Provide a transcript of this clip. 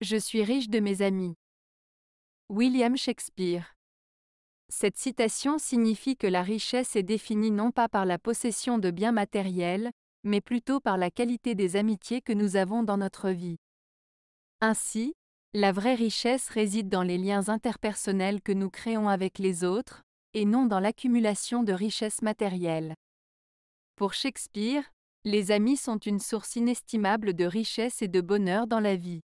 Je suis riche de mes amis. William Shakespeare. Cette citation signifie que la richesse est définie non pas par la possession de biens matériels, mais plutôt par la qualité des amitiés que nous avons dans notre vie. Ainsi, la vraie richesse réside dans les liens interpersonnels que nous créons avec les autres, et non dans l'accumulation de richesses matérielles. Pour Shakespeare, les amis sont une source inestimable de richesse et de bonheur dans la vie.